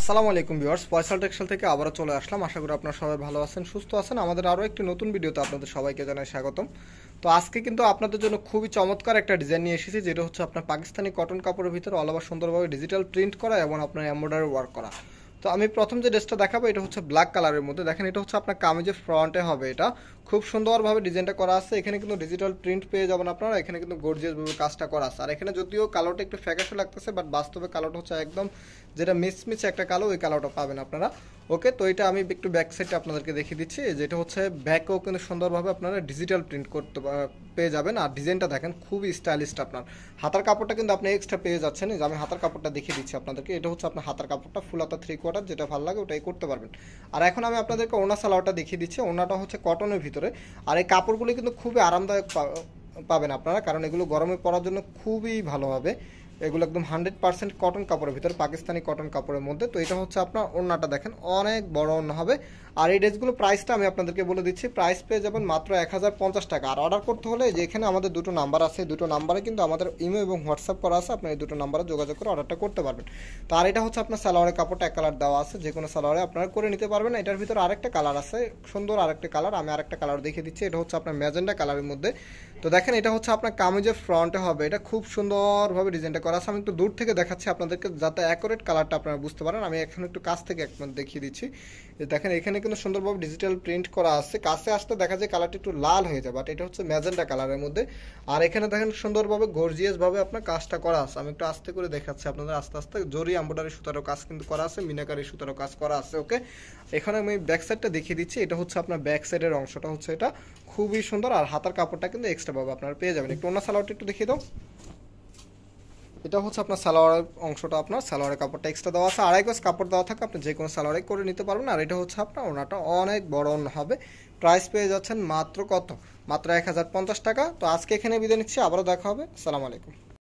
আসসালামু আলাইকুম viewers পয়সাল textile থেকে আবারও চলে আসলাম আশা করি আপনারা সবাই ভালো আছেন সুস্থ আছেন আমাদের আরও একটি নতুন ভিডিওতে আপনাদের সবাইকে জানাই স্বাগতম তো আজকে কিন্তু আপনাদের জন্য খুবই চমৎকার একটা ডিজাইন নিয়ে এসেছি যেটা হচ্ছে আপনার পাকিস্তানি কটন কাপড়ের ভিতরে অল সুন্দরভাবে ডিজিটাল প্রিন্ট করা এবং আপনার এম্বয়ডারি ওয়ার্ক করা তো আমি প্রথম যে ড্রেসটা দেখাবো এটা হচ্ছে ব্ল্যাক কালারের মধ্যে দেখেন এটা হচ্ছে আপনার কামিজের ফ্রন্টে হবে এটা খুব সুন্দরভাবে ডিজাইনটা করা আছে এখানে কিন্তু ডিজিটাল প্রিন্ট পেয়ে যাবেন আপনারা এখানে কিন্তু গর্জিয়াসভাবে কাজটা করা আছে আর এখানে যদিও কালোটা একটু ফ্যাকাশো লাগতেছে বাট বাস্তবে কালোটা হচ্ছে একদম যেটা মিসমিস একটা কালো ওই কালোটা পাবেন আপনারা ওকে তো এটা আমি একটু ব্যাক সাইডটা আপনাদেরকে দেখিয়ে দিচ্ছি যেটা হচ্ছে ব্যাকও কিন্তু সুন্দরভাবে আপনারা ডিজিটাল প্রিন্ট করতে পেয়ে যাবেন আর ডিজাইনটা দেখেন খুবই স্টাইলিশ আপনার হাতার কাপড়টা কিন্তু আপনি এক্সট্রা পেয়ে যাচ্ছেন যে আমি হাতার কাপড়টা দেখিয়ে দিচ্ছি আপনাদেরকে এটা হচ্ছে আপনার হাতার কাপড়টা ফুল হাতা থ্রি কোয়ার্টার যেটা ভালো লাগে ওটাই করতে পারবেন আর এখন আমি আপনাদেরকে ওনা সালাওয়াটা দেখিয়ে দিচ্ছি ওনাটা হচ্ছে কটনের ভিতরে আর এই কাপড়গুলি কিন্তু খুবই আরামদায়ক পাবেন আপনারা কারণ এগুলো গরমে পরার জন্য খুবই ভালো হবে এগুলো একদম হান্ড্রেড পার্সেন্ট কটন কাপড়ের ভিতরে পাকিস্তানি কটন কাপড়ের মধ্যে তো এটা হচ্ছে আপনার ওড়নাটা দেখেন অনেক বড় ওড়না হবে আর এই ড্রেসগুলো প্রাইসটা আমি আপনাদেরকে বলে দিচ্ছি প্রাইস পেয়ে যাবেন মাত্র এক টাকা আর অর্ডার করতে হলে যেখানে আমাদের দুটো নাম্বার আছে দুটো নাম্বারে কিন্তু আমাদের ইমো এবং হোয়াটসঅ্যাপ করা আছে আপনার এই দুটো নাম্বারে যোগাযোগ করে অর্ডারটা করতে পারবেন তো আর এটা হচ্ছে আপনার সালোয়ারের কাপড়টা এক কালার দেওয়া আছে যে কোনো সালোয়ারে আপনারা করে নিতে পারবেন এটার ভিতরে আরেকটা কালার আছে সুন্দর আরেকটা কালার আমি আরেকটা কালার দেখিয়ে দিচ্ছি এটা হচ্ছে আপনার ম্যাজেন্ডা কালারের মধ্যে তো দেখেন এটা হচ্ছে আপনার কামিজের ফ্রন্টে হবে এটা খুব সুন্দরভাবে ডিজাইনটা করা আছে আমি একটু দূর থেকে দেখাচ্ছি আপনাদেরকে যাতে অ্যাকোরেট কালারটা আপনারা বুঝতে পারেন আমি এখন একটু কাছ থেকে একবার দেখিয়ে দিচ্ছি দেখেন এখানে কিন্তু সুন্দরভাবে ডিজিটাল প্রিন্ট করা আছে কাছে আসতে দেখা যায় কালারটা একটু লাল হয়ে যায় বাট এটা হচ্ছে ম্যাজেন্ডা কালারের মধ্যে আর এখানে দেখেন সুন্দরভাবে গর্জিয়াসভাবে আপনার কাজটা করা আছে আমি একটু আস্তে করে দেখাচ্ছি আপনাদের আস্তে আস্তে জরি আম্বোডারি সুতারও কাজ কিন্তু করা আছে মিনাকারি সুতারও কাজ করা আছে ওকে এখানে আমি ব্যাক সাইডটা দেখিয়ে দিচ্ছি এটা হচ্ছে আপনার ব্যাক সাইডের অংশটা হচ্ছে এটা খুবই সুন্দর আর হাতার কাপড়টা কিন্তু এক্সট্রাভাবে আপনারা পেয়ে যাবেন একটু অন্য সালাউটটা একটু দেখিয়ে দাও এটা হচ্ছে আপনার সালোয়ারের অংশটা আপনার সালোয়ারের কাপড়টা এক্সট্রা দেওয়া আছে আড়াই গজ কাপড় দেওয়া থাকে আপনি যে কোনো সালোয়ারে করে নিতে পারবেন আর এটা হচ্ছে আপনার ওনাটা অনেক বড় হবে প্রাইস পেয়ে যাচ্ছেন মাত্র কত মাত্র এক হাজার পঞ্চাশ টাকা তো আজকে এখানে বিদায় নিচ্ছি আবারও দেখা হবে সালাম আলাইকুম